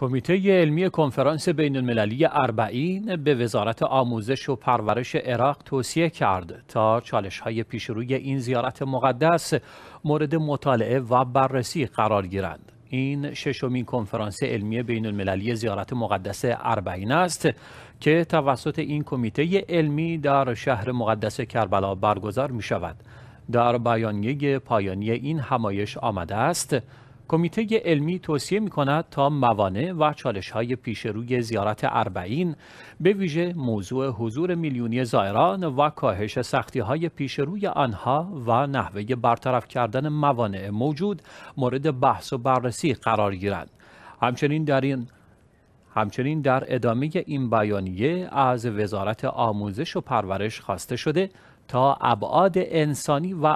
کمیته علمی کنفرانس بین المللی اربعین به وزارت آموزش و پرورش عراق توصیه کرد تا چالش های پیش روی این زیارت مقدس مورد مطالعه و بررسی قرار گیرند. این ششمین کنفرانس علمی بین المللی زیارت مقدس اربعین است که توسط این کمیته علمی در شهر مقدس کربلا برگزار می شود. در بیانیه پایانی این همایش آمده است، کمیته علمی توصیه می کند تا موانع و چالش های پیش روی زیارت اربعین به ویژه موضوع حضور میلیونی زائران و کاهش سختی های پیش روی آنها و نحوه برطرف کردن موانع موجود مورد بحث و بررسی قرار گیرند. همچنین در این همچنین در ادامه این بیانیه از وزارت آموزش و پرورش خواسته شده تا ابعاد انسانی و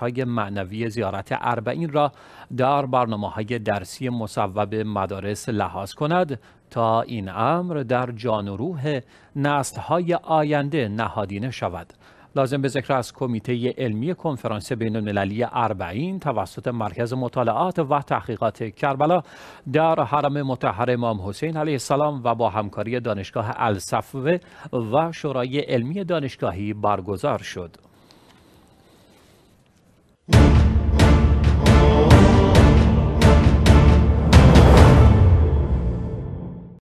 های معنوی زیارت اربعین را در های درسی مصوب مدارس لحاظ کند تا این امر در جان و روح های آینده نهادینه شود لازم به ذکر از کمیته علمی کنفرانس بین المللی 40 توسط مرکز مطالعات و تحقیقات کربلا در حرم متحر امام حسین علیه السلام و با همکاری دانشگاه الصفوه و شورای علمی دانشگاهی برگزار شد.